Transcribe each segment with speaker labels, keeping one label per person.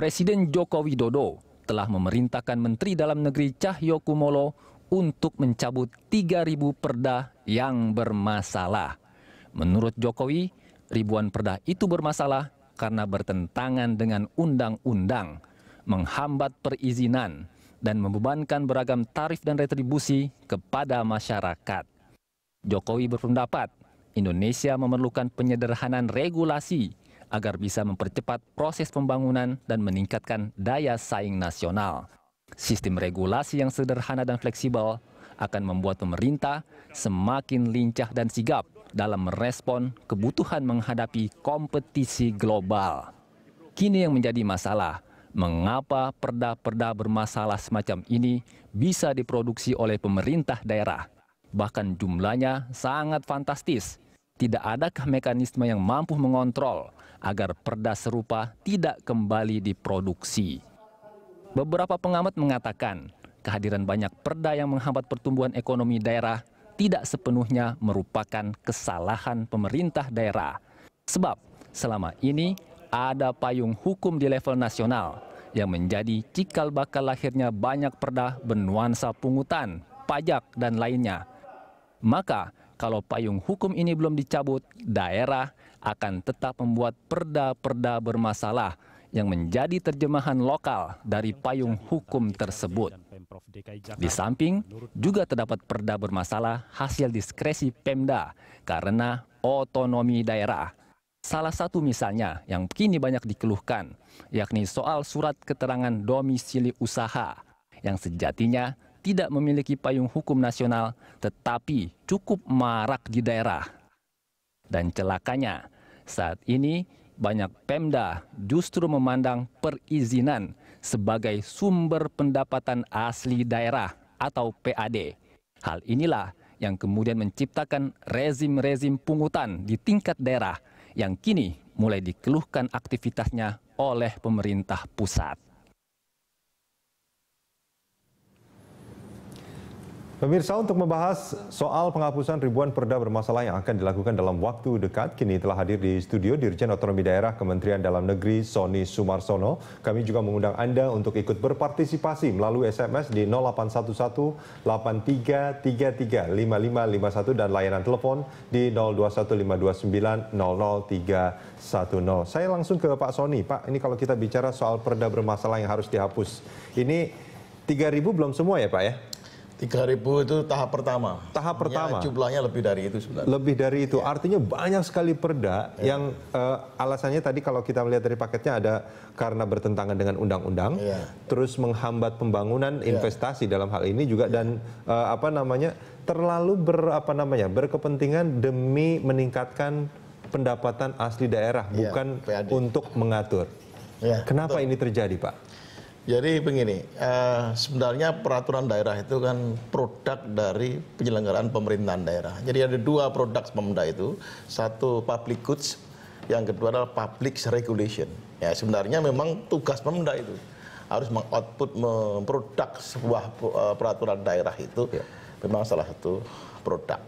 Speaker 1: Presiden Joko Widodo telah memerintahkan Menteri Dalam Negeri Cahyokumolo untuk mencabut 3.000 perda yang bermasalah. Menurut Jokowi, ribuan perda itu bermasalah karena bertentangan dengan undang-undang, menghambat perizinan, dan membebankan beragam tarif dan retribusi kepada masyarakat. Jokowi berpendapat, Indonesia memerlukan penyederhanaan regulasi agar bisa mempercepat proses pembangunan dan meningkatkan daya saing nasional. Sistem regulasi yang sederhana dan fleksibel akan membuat pemerintah semakin lincah dan sigap dalam merespon kebutuhan menghadapi kompetisi global. Kini yang menjadi masalah, mengapa perda-perda bermasalah semacam ini bisa diproduksi oleh pemerintah daerah. Bahkan jumlahnya sangat fantastis, tidak adakah mekanisme yang mampu mengontrol agar perda serupa tidak kembali diproduksi. Beberapa pengamat mengatakan kehadiran banyak perda yang menghambat pertumbuhan ekonomi daerah tidak sepenuhnya merupakan kesalahan pemerintah daerah. Sebab selama ini ada payung hukum di level nasional yang menjadi cikal bakal lahirnya banyak perda bernuansa pungutan, pajak, dan lainnya. Maka kalau payung hukum ini belum dicabut, daerah akan tetap membuat perda-perda bermasalah yang menjadi terjemahan lokal dari payung hukum tersebut. Di samping, juga terdapat perda bermasalah hasil diskresi Pemda karena otonomi daerah. Salah satu misalnya yang kini banyak dikeluhkan, yakni soal surat keterangan domisili usaha yang sejatinya tidak memiliki payung hukum nasional tetapi cukup marak di daerah. Dan celakanya, saat ini banyak Pemda justru memandang perizinan sebagai sumber pendapatan asli daerah atau PAD. Hal inilah yang kemudian menciptakan rezim-rezim pungutan di tingkat daerah yang kini mulai dikeluhkan aktivitasnya oleh pemerintah pusat.
Speaker 2: Pemirsa untuk membahas soal penghapusan ribuan perda bermasalah yang akan dilakukan dalam waktu dekat, kini telah hadir di studio Dirjen Otonomi Daerah Kementerian Dalam Negeri Sony Sumarsono. Kami juga mengundang Anda untuk ikut berpartisipasi melalui SMS di 0811 8333 5551 dan layanan telepon di 0215290310. Saya langsung ke Pak Sony. Pak, ini kalau kita bicara soal perda bermasalah yang harus dihapus, ini 3000 belum semua ya Pak ya? 3000 itu tahap pertama. Tahap
Speaker 3: pertama. jumlahnya lebih dari itu sebenarnya.
Speaker 2: Lebih dari itu. Ya. Artinya banyak sekali perda ya. yang uh, alasannya tadi kalau kita melihat dari paketnya ada karena bertentangan dengan undang-undang, ya. terus menghambat pembangunan iya. investasi dalam hal ini juga iya. dan uh, apa namanya? terlalu ber apa namanya? berkepentingan demi meningkatkan pendapatan asli daerah iya, bukan PAD. untuk mengatur. Kenapa betul. ini terjadi, Pak? jadi
Speaker 3: begini, eh, sebenarnya peraturan daerah itu kan produk dari penyelenggaraan pemerintahan daerah. Jadi ada dua produk Pemda itu, satu public goods, yang kedua adalah public regulation. Ya sebenarnya memang tugas Pemda itu harus mengoutput, memproduk sebuah eh, peraturan daerah itu ya. memang salah satu produk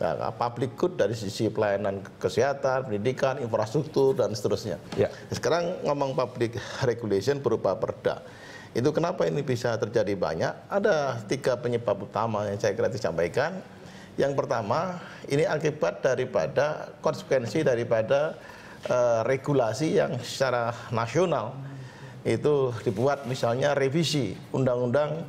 Speaker 3: ya, public good dari sisi pelayanan kesehatan, pendidikan, infrastruktur dan seterusnya. Ya. Sekarang ngomong public regulation berupa perda. Itu kenapa ini bisa terjadi banyak? Ada tiga penyebab utama yang saya kira disampaikan. Yang pertama, ini akibat daripada konsekuensi daripada uh, regulasi yang secara nasional itu dibuat misalnya revisi undang-undang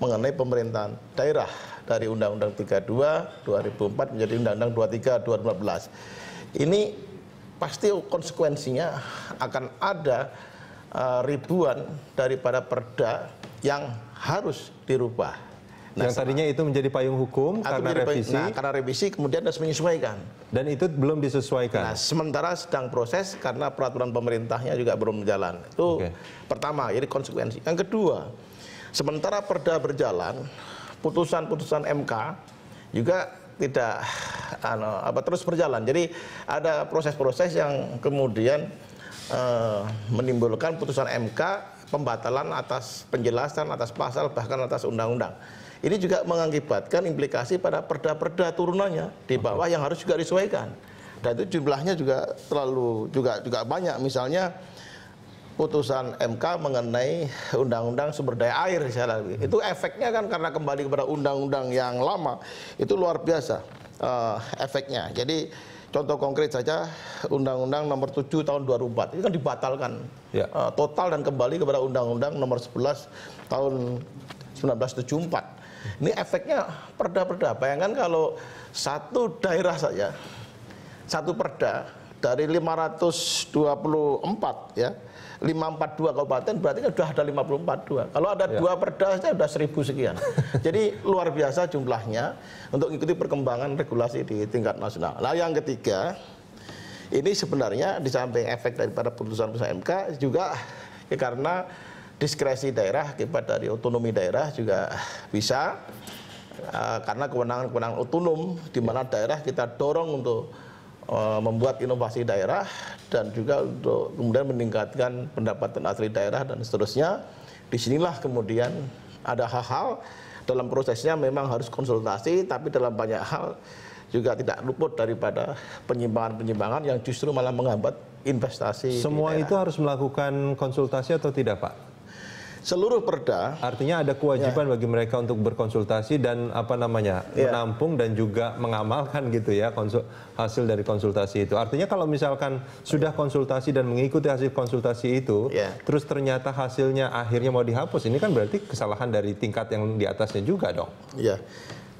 Speaker 3: mengenai pemerintahan daerah dari Undang-Undang 32 2004 menjadi Undang-Undang 23 2014. Ini pasti konsekuensinya akan ada e, ribuan daripada perda yang harus dirubah. Nah, yang tadinya
Speaker 2: itu menjadi payung hukum karena menjadi, revisi. Nah,
Speaker 3: karena revisi kemudian harus menyesuaikan. Dan itu belum disesuaikan. Nah, sementara sedang proses karena peraturan pemerintahnya juga belum berjalan. Itu okay. pertama, jadi konsekuensi. Yang kedua, Sementara perda berjalan, putusan-putusan MK juga tidak ano, apa terus berjalan. Jadi ada proses-proses yang kemudian e, menimbulkan putusan MK pembatalan atas penjelasan atas pasal bahkan atas undang-undang. Ini juga mengakibatkan implikasi pada perda-perda turunannya di bawah yang harus juga disesuaikan. Dan itu jumlahnya juga terlalu juga juga banyak misalnya putusan MK mengenai undang-undang sumber daya air misalnya hmm. itu efeknya kan karena kembali kepada undang-undang yang lama itu luar biasa uh, efeknya jadi contoh konkret saja undang-undang nomor 7 tahun 2004 itu kan dibatalkan ya. uh, total dan kembali kepada undang-undang nomor 11 tahun 1974 hmm. ini efeknya perda-perda bayangkan kalau satu daerah saja satu perda dari 524 ya 542 kabupaten berarti kan sudah ada 542. Kalau ada ya. dua perda saja sudah seribu sekian. Jadi luar biasa jumlahnya untuk mengikuti perkembangan regulasi di tingkat nasional. Nah yang ketiga, ini sebenarnya di samping efek daripada putusan putusan MK juga ya karena diskresi daerah akibat dari otonomi daerah juga bisa uh, karena kewenangan-kewenangan otonom di mana daerah kita dorong untuk Eh, membuat inovasi daerah dan juga untuk kemudian meningkatkan pendapatan asli daerah dan seterusnya. Disinilah kemudian ada hal-hal dalam prosesnya memang harus konsultasi, tapi dalam banyak hal juga tidak luput daripada penyimpangan-penyimpangan yang justru malah menghambat
Speaker 2: investasi. Semua itu harus melakukan konsultasi atau tidak, Pak? seluruh perda. Artinya ada kewajiban ya. bagi mereka untuk berkonsultasi dan apa namanya ya. menampung dan juga mengamalkan gitu ya konsul, hasil dari konsultasi itu. Artinya kalau misalkan sudah konsultasi dan mengikuti hasil konsultasi itu, ya. terus ternyata hasilnya akhirnya mau dihapus, ini kan berarti kesalahan dari tingkat yang di atasnya juga dong. Ya.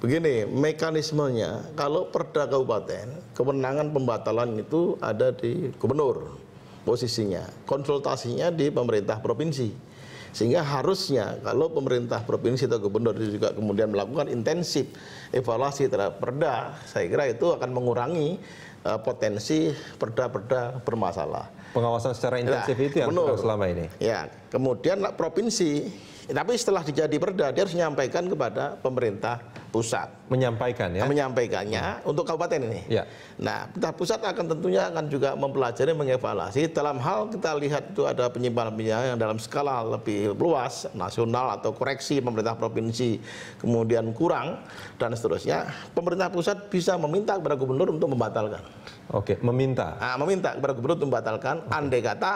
Speaker 2: Begini, mekanismenya
Speaker 3: kalau perda kabupaten, kewenangan pembatalan itu ada di gubernur posisinya, konsultasinya di pemerintah provinsi. Sehingga harusnya kalau pemerintah provinsi atau gubernur juga kemudian melakukan intensif evaluasi terhadap perda, saya kira itu akan mengurangi uh, potensi perda-perda bermasalah. Pengawasan secara ya, intensif nah, itu yang benar, selama ini. Ya, kemudian provinsi, tapi setelah dijadi perda dia harus menyampaikan kepada pemerintah pusat menyampaikan ya menyampaikannya hmm. untuk kabupaten ini. Ya. Nah, pemerintah pusat akan tentunya akan juga mempelajari mengevaluasi dalam hal kita lihat itu ada penyimpangan penyimpanan yang dalam skala lebih luas nasional atau koreksi pemerintah provinsi kemudian kurang dan seterusnya. Pemerintah pusat bisa meminta kepada gubernur untuk membatalkan. Oke, meminta. Nah, meminta kepada gubernur untuk membatalkan Oke. andai kata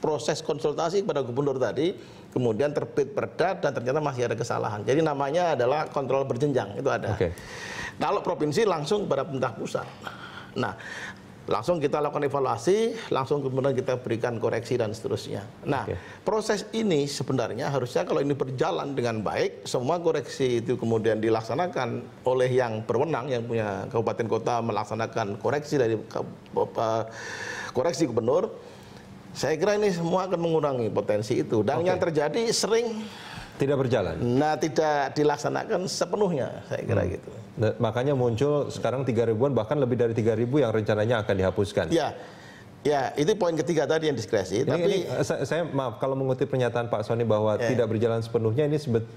Speaker 3: proses konsultasi kepada gubernur tadi kemudian terbit perda dan ternyata masih ada kesalahan. Jadi namanya adalah kontrol berjenjang itu ada. Okay. Kalau provinsi langsung kepada pemerintah pusat. Nah, langsung kita lakukan evaluasi, langsung kemudian kita berikan koreksi dan seterusnya. Nah, okay. proses ini sebenarnya harusnya kalau ini berjalan dengan baik, semua koreksi itu kemudian dilaksanakan oleh yang berwenang, yang punya kabupaten kota melaksanakan koreksi dari koreksi gubernur. Saya kira ini semua akan mengurangi potensi itu. Dan okay. yang terjadi sering tidak berjalan. Nah, tidak dilaksanakan sepenuhnya, saya kira
Speaker 2: hmm. gitu. Nah, makanya muncul sekarang tiga ribuan bahkan lebih dari tiga ribu yang rencananya akan dihapuskan. Ya. Ya, itu poin ketiga tadi yang diskresi. Ini, tapi ini, eh, saya, maaf kalau mengutip pernyataan Pak Sony bahwa ya. tidak berjalan sepenuhnya ini sebet,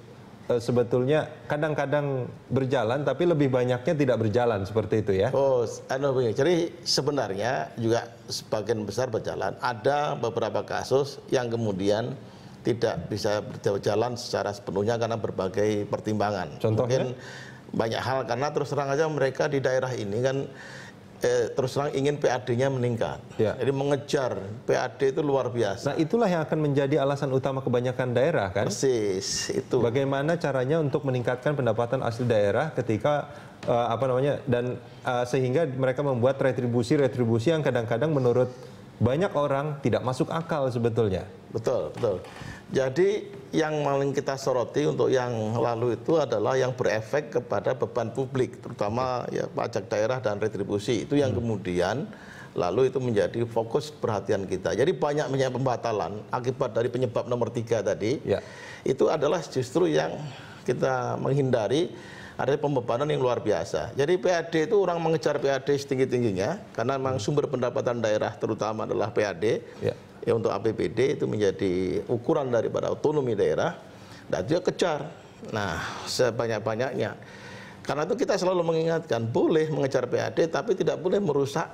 Speaker 2: eh, sebetulnya kadang-kadang berjalan tapi lebih banyaknya tidak berjalan seperti itu ya. Oh, anu Jadi sebenarnya juga sebagian besar
Speaker 3: berjalan. Ada beberapa kasus yang kemudian tidak bisa berjalan secara sepenuhnya karena berbagai pertimbangan. Contohnya? Mungkin banyak hal karena terus terang aja mereka di daerah ini kan eh, terus terang ingin PAD-nya meningkat. Ya. Jadi mengejar PAD itu luar
Speaker 2: biasa. Nah itulah yang akan menjadi alasan utama kebanyakan daerah kan? Persis itu. Bagaimana caranya untuk meningkatkan pendapatan asli daerah ketika uh, apa namanya dan uh, sehingga mereka membuat retribusi-retribusi yang kadang-kadang menurut banyak orang tidak masuk akal sebetulnya. Betul, betul. Jadi yang paling
Speaker 3: kita soroti untuk yang lalu itu adalah yang berefek kepada beban publik, terutama ya pajak daerah dan retribusi. Itu yang hmm. kemudian lalu itu menjadi fokus perhatian kita. Jadi banyak banyak pembatalan akibat dari penyebab nomor tiga tadi. Ya. Itu adalah justru yang kita menghindari ada pembebanan yang luar biasa. Jadi PAD itu orang mengejar PAD setinggi-tingginya karena memang hmm. sumber pendapatan daerah terutama adalah PAD. Ya. ya untuk APBD itu menjadi ukuran daripada otonomi daerah dan dia kejar. Nah, sebanyak-banyaknya. Karena itu kita selalu mengingatkan boleh mengejar PAD tapi tidak boleh merusak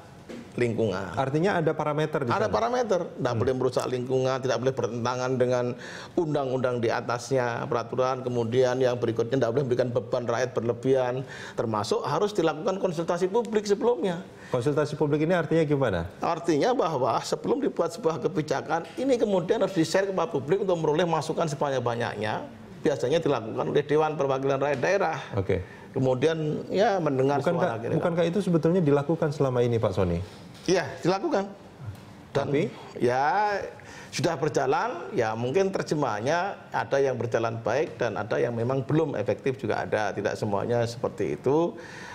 Speaker 3: lingkungan. Artinya ada parameter di Ada sana. parameter. Tidak hmm. boleh merusak lingkungan, tidak boleh bertentangan dengan undang-undang di atasnya, peraturan. Kemudian yang berikutnya tidak boleh memberikan beban rakyat berlebihan. Termasuk harus dilakukan konsultasi publik sebelumnya. Konsultasi publik ini artinya gimana? Artinya bahwa sebelum dibuat sebuah kebijakan, ini kemudian harus di-share kepada publik untuk memperoleh masukan sebanyak-banyaknya. Biasanya dilakukan oleh Dewan Perwakilan Rakyat Daerah. Oke. Okay kemudian ya mendengar
Speaker 2: bukan suara kira Bukankah itu sebetulnya dilakukan selama ini Pak Sony?
Speaker 3: Iya, dilakukan.
Speaker 2: Dan,
Speaker 3: Tapi? Ya, sudah berjalan ya mungkin terjemahnya ada yang berjalan baik dan ada yang memang belum efektif juga ada tidak semuanya seperti itu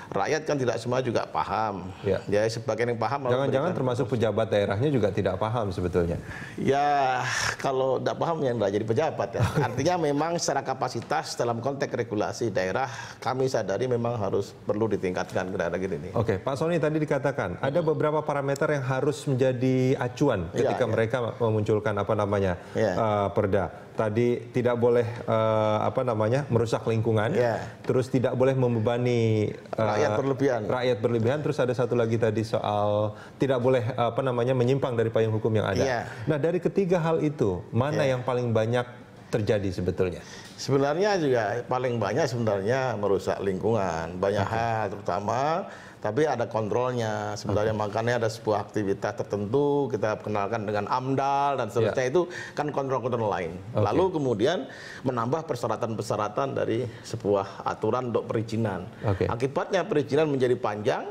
Speaker 3: rakyat kan tidak semua juga paham ya, ya sebagian yang paham jangan-jangan
Speaker 2: termasuk pejabat daerahnya juga tidak
Speaker 3: paham sebetulnya ya kalau tidak paham yang tidak jadi pejabat ya artinya memang secara kapasitas dalam konteks regulasi daerah kami sadari memang harus perlu ditingkatkan kira-kira gini
Speaker 2: oke okay, Pak Sony tadi dikatakan ada beberapa parameter yang harus menjadi acuan iya, ketika ya, ya. mereka memunculkan menjatuhkan apa namanya yeah. Ya. uh, perda. Tadi tidak boleh uh, apa namanya merusak lingkungan, yeah. terus tidak boleh membebani uh, rakyat berlebihan. Rakyat berlebihan. Terus ada satu lagi tadi soal tidak boleh uh, apa namanya menyimpang dari payung hukum yang ada. Yeah. Nah dari ketiga hal itu mana yeah. yang paling banyak terjadi sebetulnya?
Speaker 3: Sebenarnya juga paling banyak sebenarnya merusak lingkungan banyak okay. hal terutama tapi ada kontrolnya sebenarnya okay. makanya ada sebuah aktivitas tertentu kita kenalkan dengan amdal dan seterusnya yeah. itu kan kontrol-kontrol lain okay. lalu kemudian menambah persyaratan-persyaratan dari sebuah aturan untuk perizinan okay. akibatnya perizinan menjadi panjang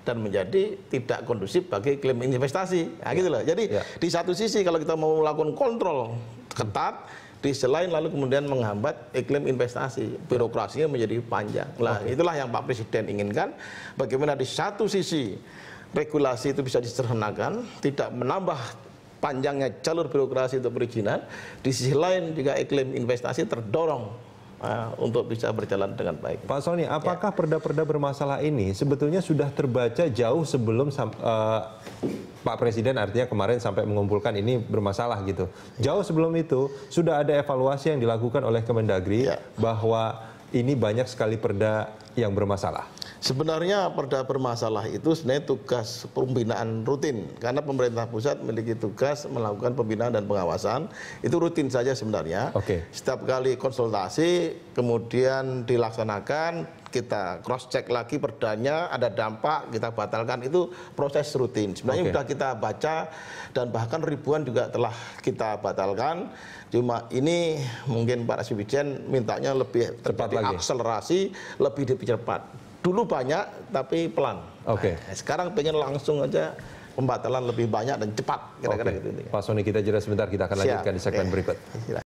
Speaker 3: dan menjadi tidak kondusif bagi klaim investasi nah, gitu ya. loh jadi yeah. di satu sisi kalau kita mau melakukan kontrol ketat di selain lalu kemudian menghambat iklim investasi, birokrasinya menjadi panjang. Nah, okay. itulah yang Pak Presiden inginkan bagaimana di satu sisi regulasi itu bisa disederhanakan, tidak menambah panjangnya jalur birokrasi untuk perizinan, di sisi lain juga iklim investasi
Speaker 2: terdorong uh, untuk bisa berjalan dengan baik. Pak Sony, apakah perda-perda ya. bermasalah ini sebetulnya sudah terbaca jauh sebelum uh, Pak Presiden artinya kemarin sampai mengumpulkan ini bermasalah gitu. Jauh sebelum itu sudah ada evaluasi yang dilakukan oleh Kemendagri ya. bahwa ini banyak sekali perda yang bermasalah. Sebenarnya
Speaker 3: perda bermasalah itu sebenarnya tugas pembinaan rutin karena pemerintah pusat memiliki tugas melakukan pembinaan dan pengawasan itu rutin saja sebenarnya. Oke. Okay. Setiap kali konsultasi kemudian dilaksanakan kita cross check lagi perdanya ada dampak kita batalkan itu proses rutin. Sebenarnya okay. sudah kita baca dan bahkan ribuan juga telah kita batalkan. Cuma ini mungkin Pak Rasibijen mintanya lebih cepat lagi. akselerasi, lebih dipercepat dulu banyak tapi pelan. Oke. Okay. Nah, sekarang pengen langsung aja pembatalan lebih banyak dan cepat kira-kira okay. gitu. Pak Soni kita jeda sebentar kita akan Siap. lanjutkan di segmen okay.
Speaker 1: berikut.